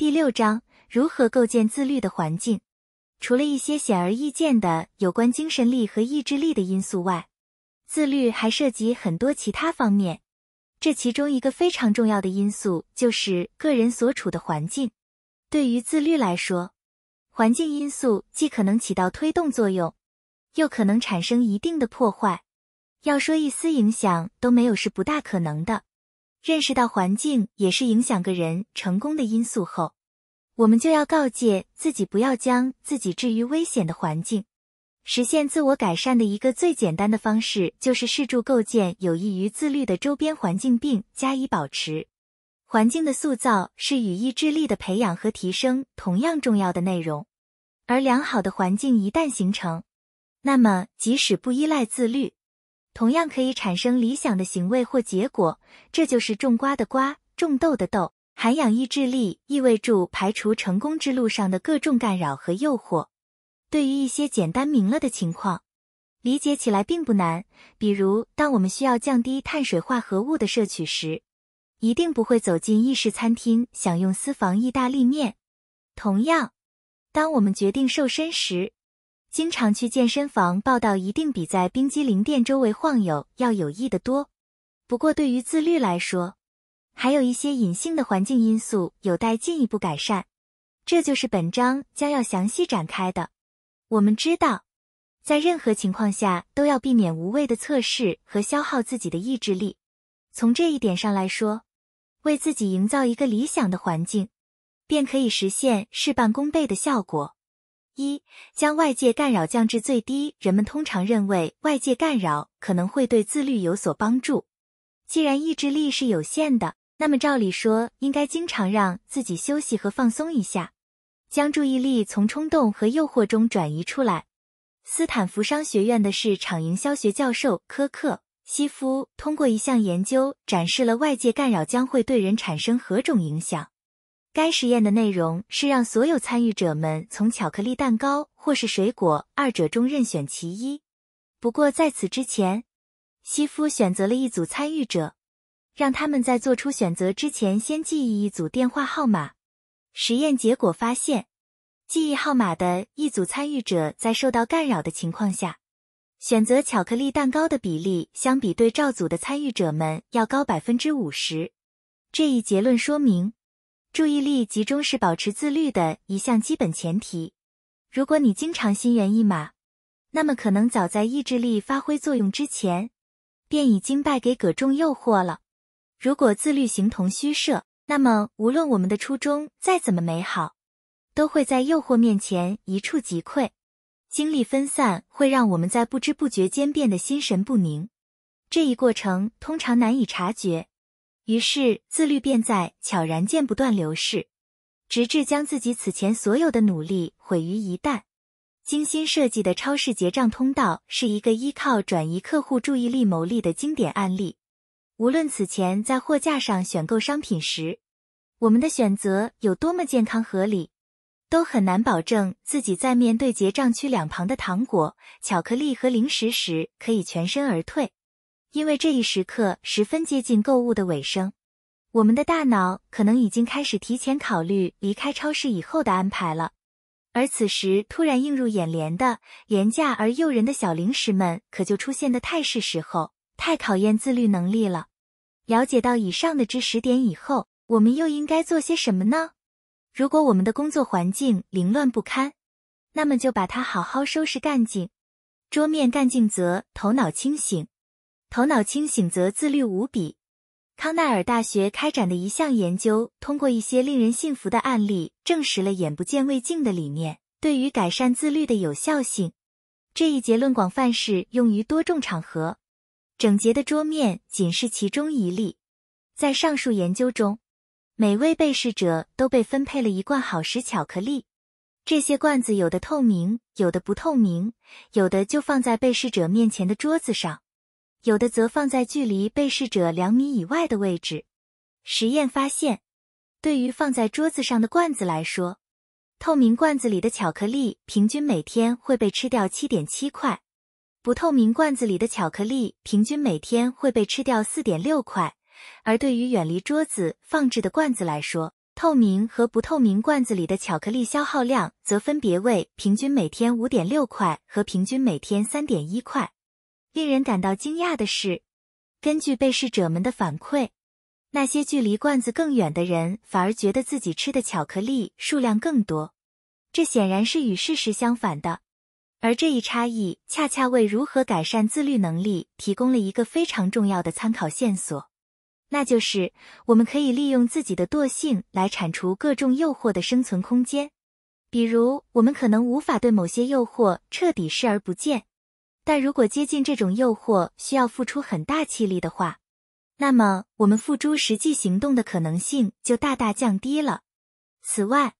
第六章如何构建自律的环境？除了一些显而易见的有关精神力和意志力的因素外，自律还涉及很多其他方面。这其中一个非常重要的因素就是个人所处的环境。对于自律来说，环境因素既可能起到推动作用，又可能产生一定的破坏。要说一丝影响都没有是不大可能的。认识到环境也是影响个人成功的因素后，我们就要告诫自己不要将自己置于危险的环境。实现自我改善的一个最简单的方式就是试住构建有益于自律的周边环境，并加以保持。环境的塑造是与意志力的培养和提升同样重要的内容，而良好的环境一旦形成，那么即使不依赖自律。同样可以产生理想的行为或结果，这就是种瓜的瓜，种豆的豆。涵养意志力意味着排除成功之路上的各种干扰和诱惑。对于一些简单明了的情况，理解起来并不难。比如，当我们需要降低碳水化合物的摄取时，一定不会走进意式餐厅享用私房意大利面。同样，当我们决定瘦身时，经常去健身房报道，一定比在冰激凌店周围晃悠要有益的多。不过，对于自律来说，还有一些隐性的环境因素有待进一步改善。这就是本章将要详细展开的。我们知道，在任何情况下都要避免无谓的测试和消耗自己的意志力。从这一点上来说，为自己营造一个理想的环境，便可以实现事半功倍的效果。一将外界干扰降至最低。人们通常认为外界干扰可能会对自律有所帮助。既然意志力是有限的，那么照理说应该经常让自己休息和放松一下，将注意力从冲动和诱惑中转移出来。斯坦福商学院的市场营销学教授科克西夫通过一项研究展示了外界干扰将会对人产生何种影响。该实验的内容是让所有参与者们从巧克力蛋糕或是水果二者中任选其一。不过在此之前，西夫选择了一组参与者，让他们在做出选择之前先记忆一组电话号码。实验结果发现，记忆号码的一组参与者在受到干扰的情况下，选择巧克力蛋糕的比例相比对照组的参与者们要高百分之五十。这一结论说明。注意力集中是保持自律的一项基本前提。如果你经常心猿意马，那么可能早在意志力发挥作用之前，便已经败给各种诱惑了。如果自律形同虚设，那么无论我们的初衷再怎么美好，都会在诱惑面前一触即溃。精力分散会让我们在不知不觉间变得心神不宁，这一过程通常难以察觉。于是，自律便在悄然间不断流逝，直至将自己此前所有的努力毁于一旦。精心设计的超市结账通道是一个依靠转移客户注意力牟利的经典案例。无论此前在货架上选购商品时，我们的选择有多么健康合理，都很难保证自己在面对结账区两旁的糖果、巧克力和零食时可以全身而退。因为这一时刻十分接近购物的尾声，我们的大脑可能已经开始提前考虑离开超市以后的安排了。而此时突然映入眼帘的廉价而诱人的小零食们，可就出现的太是时候，太考验自律能力了。了解到以上的知识点以后，我们又应该做些什么呢？如果我们的工作环境凌乱不堪，那么就把它好好收拾干净。桌面干净则头脑清醒。头脑清醒则自律无比。康奈尔大学开展的一项研究，通过一些令人信服的案例，证实了“眼不见为净”的理念对于改善自律的有效性。这一结论广泛适用于多种场合。整洁的桌面仅是其中一例。在上述研究中，每位被试者都被分配了一罐好时巧克力，这些罐子有的透明，有的不透明，有的就放在被试者面前的桌子上。有的则放在距离被试者两米以外的位置。实验发现，对于放在桌子上的罐子来说，透明罐子里的巧克力平均每天会被吃掉七点七块；不透明罐子里的巧克力平均每天会被吃掉四点六块。而对于远离桌子放置的罐子来说，透明和不透明罐子里的巧克力消耗量则分别为平均每天五点六块和平均每天三点一块。令人感到惊讶的是，根据被试者们的反馈，那些距离罐子更远的人反而觉得自己吃的巧克力数量更多。这显然是与事实相反的，而这一差异恰恰为如何改善自律能力提供了一个非常重要的参考线索，那就是我们可以利用自己的惰性来铲除各种诱惑的生存空间，比如我们可能无法对某些诱惑彻底视而不见。但如果接近这种诱惑需要付出很大气力的话，那么我们付诸实际行动的可能性就大大降低了。此外，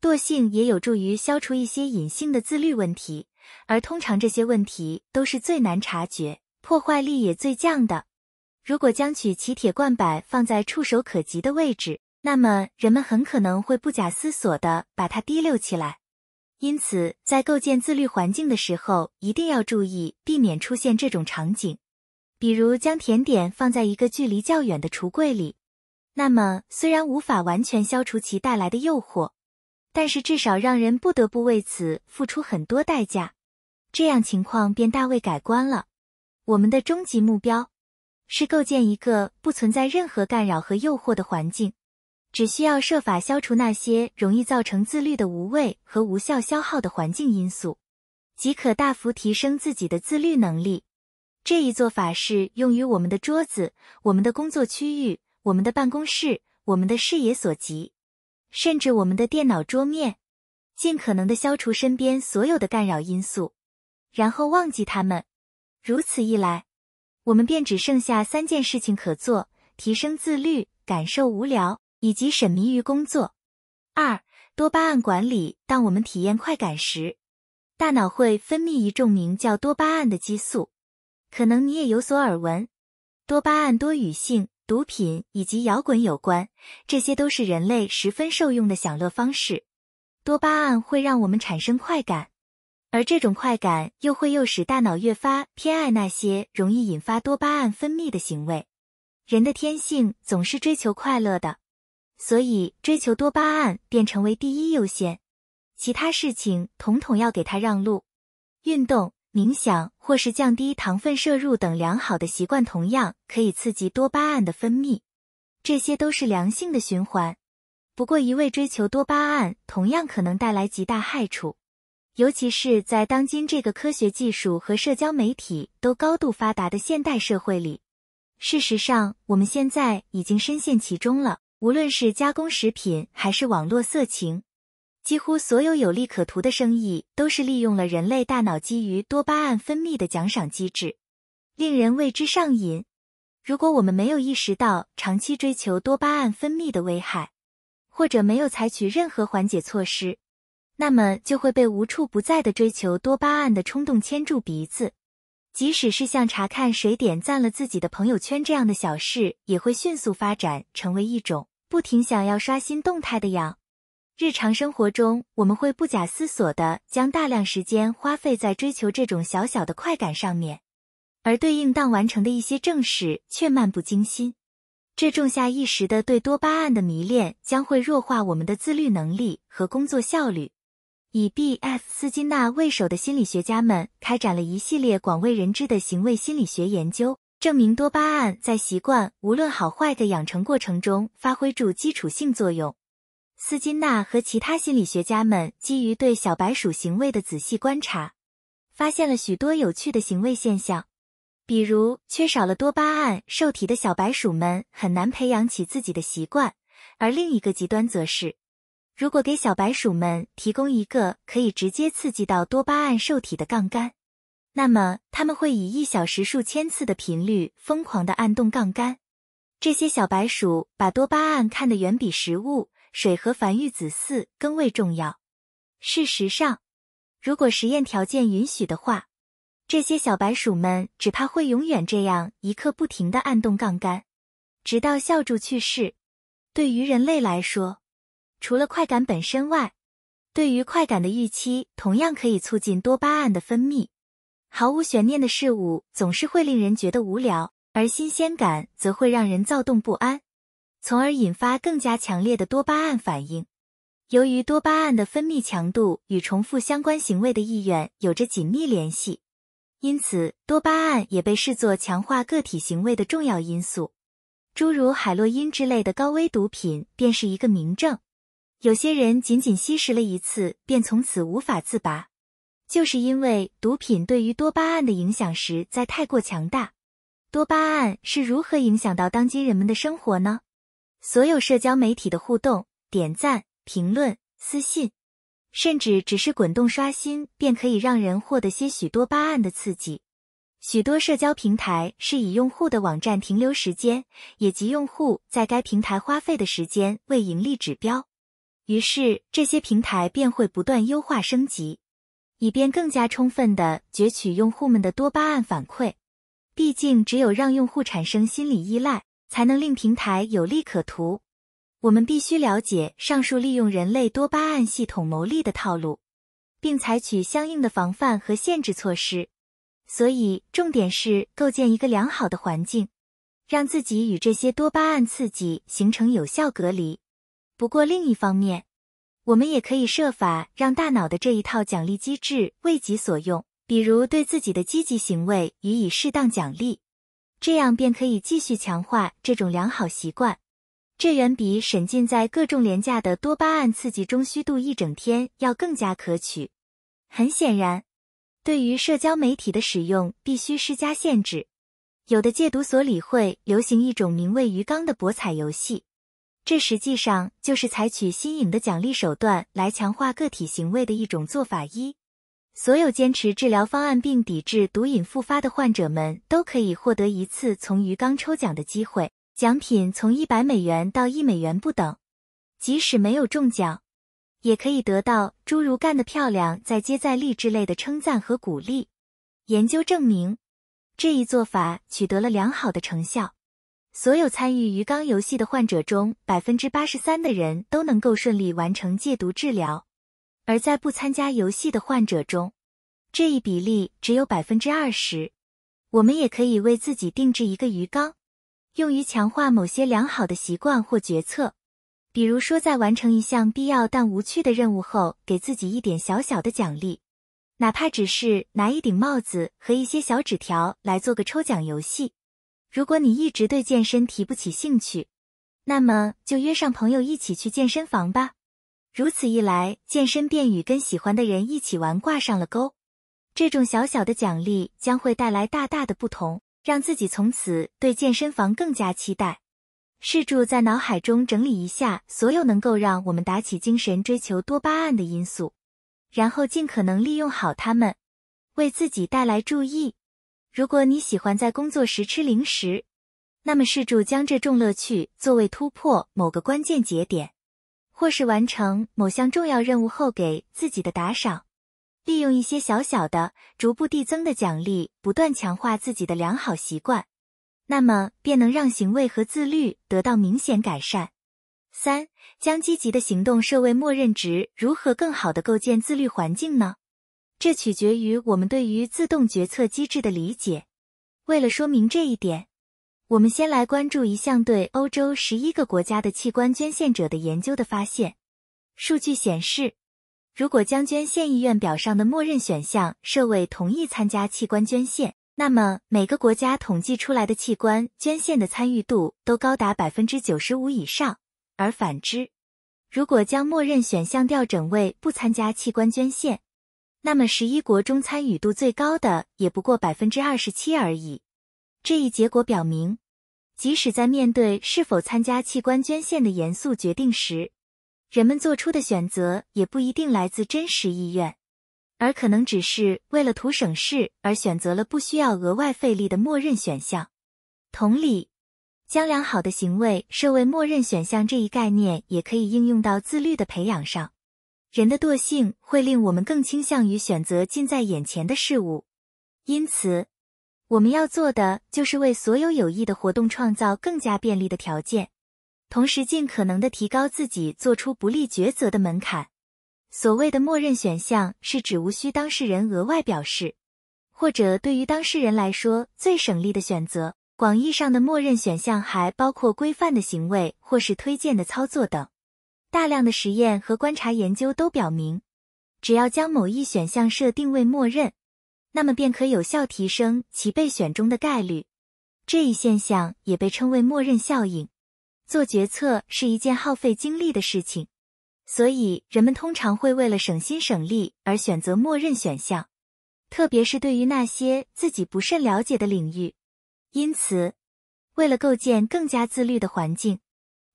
惰性也有助于消除一些隐性的自律问题，而通常这些问题都是最难察觉、破坏力也最强的。如果将取铁罐摆放在触手可及的位置，那么人们很可能会不假思索地把它提溜起来。因此，在构建自律环境的时候，一定要注意避免出现这种场景，比如将甜点放在一个距离较远的橱柜里。那么，虽然无法完全消除其带来的诱惑，但是至少让人不得不为此付出很多代价，这样情况便大为改观了。我们的终极目标是构建一个不存在任何干扰和诱惑的环境。只需要设法消除那些容易造成自律的无谓和无效消耗的环境因素，即可大幅提升自己的自律能力。这一做法是用于我们的桌子、我们的工作区域、我们的办公室、我们的视野所及，甚至我们的电脑桌面，尽可能的消除身边所有的干扰因素，然后忘记他们。如此一来，我们便只剩下三件事情可做：提升自律，感受无聊。以及沉迷于工作。二多巴胺管理。当我们体验快感时，大脑会分泌一种名叫多巴胺的激素。可能你也有所耳闻，多巴胺多与性、毒品以及摇滚有关，这些都是人类十分受用的享乐方式。多巴胺会让我们产生快感，而这种快感又会诱使大脑越发偏爱那些容易引发多巴胺分泌的行为。人的天性总是追求快乐的。所以，追求多巴胺便成为第一优先，其他事情统统要给他让路。运动、冥想或是降低糖分摄入等良好的习惯，同样可以刺激多巴胺的分泌。这些都是良性的循环。不过，一味追求多巴胺同样可能带来极大害处，尤其是在当今这个科学技术和社交媒体都高度发达的现代社会里。事实上，我们现在已经深陷其中了。无论是加工食品还是网络色情，几乎所有有利可图的生意都是利用了人类大脑基于多巴胺分泌的奖赏机制，令人为之上瘾。如果我们没有意识到长期追求多巴胺分泌的危害，或者没有采取任何缓解措施，那么就会被无处不在的追求多巴胺的冲动牵住鼻子。即使是像查看谁点赞了自己的朋友圈这样的小事，也会迅速发展成为一种不停想要刷新动态的样。日常生活中，我们会不假思索地将大量时间花费在追求这种小小的快感上面，而对应当完成的一些正事却漫不经心。这种下意识的对多巴胺的迷恋，将会弱化我们的自律能力和工作效率。以 B.F. 斯金纳为首的心理学家们开展了一系列广为人知的行为心理学研究，证明多巴胺在习惯无论好坏的养成过程中发挥住基础性作用。斯金纳和其他心理学家们基于对小白鼠行为的仔细观察，发现了许多有趣的行为现象，比如缺少了多巴胺受体的小白鼠们很难培养起自己的习惯，而另一个极端则是。如果给小白鼠们提供一个可以直接刺激到多巴胺受体的杠杆，那么他们会以一小时数千次的频率疯狂的按动杠杆。这些小白鼠把多巴胺看得远比食物、水和繁育子嗣更为重要。事实上，如果实验条件允许的话，这些小白鼠们只怕会永远这样一刻不停的按动杠杆，直到笑住去世。对于人类来说，除了快感本身外，对于快感的预期同样可以促进多巴胺的分泌。毫无悬念的事物总是会令人觉得无聊，而新鲜感则会让人躁动不安，从而引发更加强烈的多巴胺反应。由于多巴胺的分泌强度与重复相关行为的意愿有着紧密联系，因此多巴胺也被视作强化个体行为的重要因素。诸如海洛因之类的高危毒品便是一个明证。有些人仅仅吸食了一次，便从此无法自拔，就是因为毒品对于多巴胺的影响实在太过强大。多巴胺是如何影响到当今人们的生活呢？所有社交媒体的互动、点赞、评论、私信，甚至只是滚动刷新，便可以让人获得些许多巴胺的刺激。许多社交平台是以用户的网站停留时间，也及用户在该平台花费的时间为盈利指标。于是，这些平台便会不断优化升级，以便更加充分的攫取用户们的多巴胺反馈。毕竟，只有让用户产生心理依赖，才能令平台有利可图。我们必须了解上述利用人类多巴胺系统牟利的套路，并采取相应的防范和限制措施。所以，重点是构建一个良好的环境，让自己与这些多巴胺刺激形成有效隔离。不过，另一方面，我们也可以设法让大脑的这一套奖励机制为己所用，比如对自己的积极行为予以适当奖励，这样便可以继续强化这种良好习惯。这远比沈浸在各种廉价的多巴胺刺激中虚度一整天要更加可取。很显然，对于社交媒体的使用必须施加限制。有的戒毒所里会流行一种名为“鱼缸”的博彩游戏。这实际上就是采取新颖的奖励手段来强化个体行为的一种做法。一，所有坚持治疗方案并抵制毒瘾复发的患者们都可以获得一次从鱼缸抽奖的机会，奖品从一百美元到一美元不等。即使没有中奖，也可以得到诸如“干得漂亮”、“再接再厉”之类的称赞和鼓励。研究证明，这一做法取得了良好的成效。所有参与鱼缸游戏的患者中，百分之八十三的人都能够顺利完成戒毒治疗；而在不参加游戏的患者中，这一比例只有百分之二十。我们也可以为自己定制一个鱼缸，用于强化某些良好的习惯或决策，比如说在完成一项必要但无趣的任务后，给自己一点小小的奖励，哪怕只是拿一顶帽子和一些小纸条来做个抽奖游戏。如果你一直对健身提不起兴趣，那么就约上朋友一起去健身房吧。如此一来，健身便与跟喜欢的人一起玩挂上了钩。这种小小的奖励将会带来大大的不同，让自己从此对健身房更加期待。试着在脑海中整理一下所有能够让我们打起精神、追求多巴胺的因素，然后尽可能利用好它们，为自己带来注意。如果你喜欢在工作时吃零食，那么试着将这种乐趣作为突破某个关键节点，或是完成某项重要任务后给自己的打赏，利用一些小小的、逐步递增的奖励，不断强化自己的良好习惯，那么便能让行为和自律得到明显改善。三、将积极的行动设为默认值，如何更好的构建自律环境呢？这取决于我们对于自动决策机制的理解。为了说明这一点，我们先来关注一项对欧洲十一个国家的器官捐献者的研究的发现。数据显示，如果将捐献意愿表上的默认选项设为同意参加器官捐献，那么每个国家统计出来的器官捐献的参与度都高达百分之九十五以上。而反之，如果将默认选项调整为不参加器官捐献，那么，十一国中参与度最高的也不过百分之二十七而已。这一结果表明，即使在面对是否参加器官捐献的严肃决定时，人们做出的选择也不一定来自真实意愿，而可能只是为了图省事而选择了不需要额外费力的默认选项。同理，将良好的行为设为默认选项这一概念，也可以应用到自律的培养上。人的惰性会令我们更倾向于选择近在眼前的事物，因此，我们要做的就是为所有有益的活动创造更加便利的条件，同时尽可能的提高自己做出不利抉择的门槛。所谓的默认选项是指无需当事人额外表示，或者对于当事人来说最省力的选择。广义上的默认选项还包括规范的行为或是推荐的操作等。大量的实验和观察研究都表明，只要将某一选项设定为默认，那么便可有效提升其被选中的概率。这一现象也被称为默认效应。做决策是一件耗费精力的事情，所以人们通常会为了省心省力而选择默认选项，特别是对于那些自己不甚了解的领域。因此，为了构建更加自律的环境。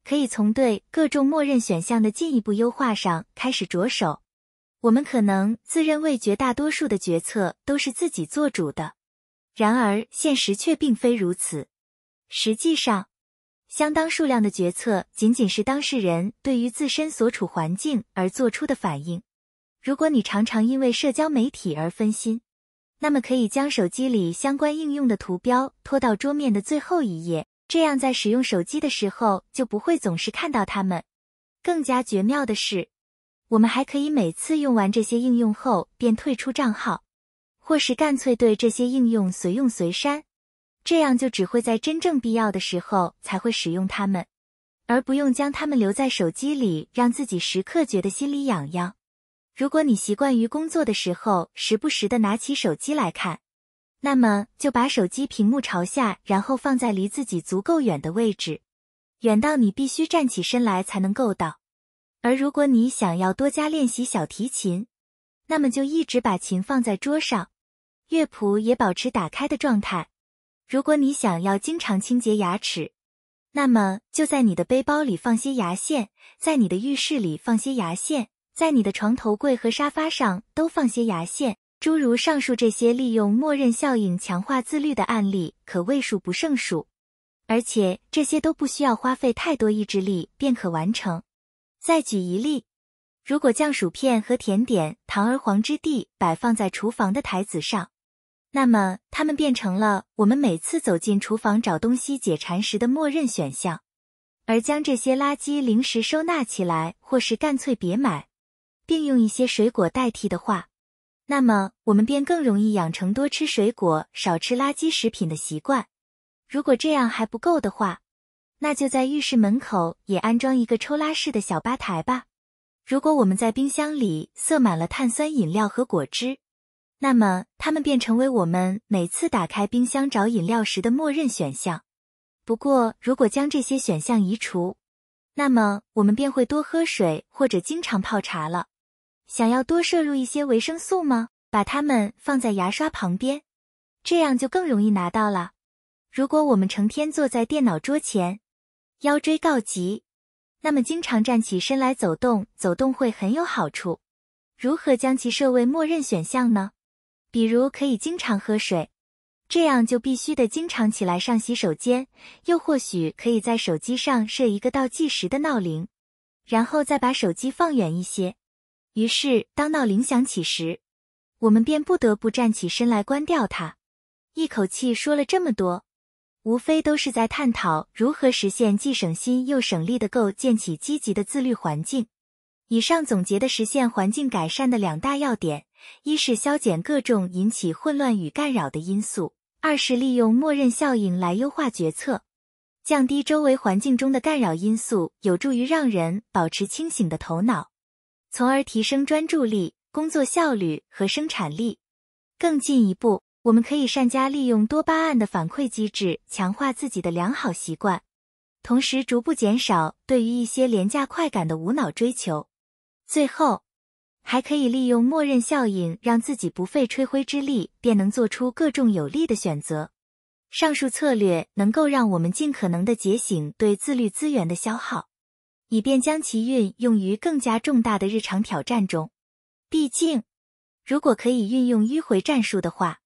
可以从对各种默认选项的进一步优化上开始着手。我们可能自认为绝大多数的决策都是自己做主的，然而现实却并非如此。实际上，相当数量的决策仅仅是当事人对于自身所处环境而做出的反应。如果你常常因为社交媒体而分心，那么可以将手机里相关应用的图标拖到桌面的最后一页。这样，在使用手机的时候，就不会总是看到它们。更加绝妙的是，我们还可以每次用完这些应用后便退出账号，或是干脆对这些应用随用随删。这样就只会在真正必要的时候才会使用它们，而不用将它们留在手机里，让自己时刻觉得心里痒痒。如果你习惯于工作的时候时不时的拿起手机来看。那么就把手机屏幕朝下，然后放在离自己足够远的位置，远到你必须站起身来才能够到。而如果你想要多加练习小提琴，那么就一直把琴放在桌上，乐谱也保持打开的状态。如果你想要经常清洁牙齿，那么就在你的背包里放些牙线，在你的浴室里放些牙线，在你的床头柜和沙发上都放些牙线。诸如上述这些利用默认效应强化自律的案例可谓数不胜数，而且这些都不需要花费太多意志力便可完成。再举一例，如果将薯片和甜点堂而皇之地摆放在厨房的台子上，那么它们变成了我们每次走进厨房找东西解馋时的默认选项。而将这些垃圾零食收纳起来，或是干脆别买，并用一些水果代替的话。那么，我们便更容易养成多吃水果、少吃垃圾食品的习惯。如果这样还不够的话，那就在浴室门口也安装一个抽拉式的小吧台吧。如果我们在冰箱里塞满了碳酸饮料和果汁，那么它们便成为我们每次打开冰箱找饮料时的默认选项。不过，如果将这些选项移除，那么我们便会多喝水或者经常泡茶了。想要多摄入一些维生素吗？把它们放在牙刷旁边，这样就更容易拿到了。如果我们成天坐在电脑桌前，腰椎告急，那么经常站起身来走动走动会很有好处。如何将其设为默认选项呢？比如可以经常喝水，这样就必须得经常起来上洗手间。又或许可以在手机上设一个倒计时的闹铃，然后再把手机放远一些。于是，当闹铃响起时，我们便不得不站起身来关掉它。一口气说了这么多，无非都是在探讨如何实现既省心又省力的构建起积极的自律环境。以上总结的实现环境改善的两大要点：一是消减各种引起混乱与干扰的因素；二是利用默认效应来优化决策。降低周围环境中的干扰因素，有助于让人保持清醒的头脑。从而提升专注力、工作效率和生产力。更进一步，我们可以善加利用多巴胺的反馈机制，强化自己的良好习惯，同时逐步减少对于一些廉价快感的无脑追求。最后，还可以利用默认效应，让自己不费吹灰之力便能做出各种有利的选择。上述策略能够让我们尽可能的觉醒对自律资源的消耗。以便将其运用于更加重大的日常挑战中。毕竟，如果可以运用迂回战术的话，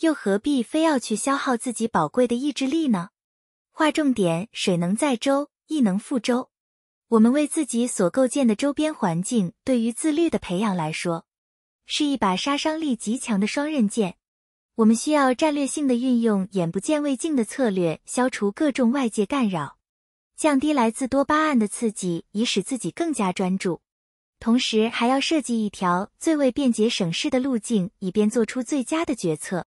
又何必非要去消耗自己宝贵的意志力呢？划重点：水能载舟，亦能覆舟。我们为自己所构建的周边环境，对于自律的培养来说，是一把杀伤力极强的双刃剑。我们需要战略性的运用“眼不见为净”的策略，消除各种外界干扰。降低来自多巴胺的刺激，以使自己更加专注，同时还要设计一条最为便捷省事的路径，以便做出最佳的决策。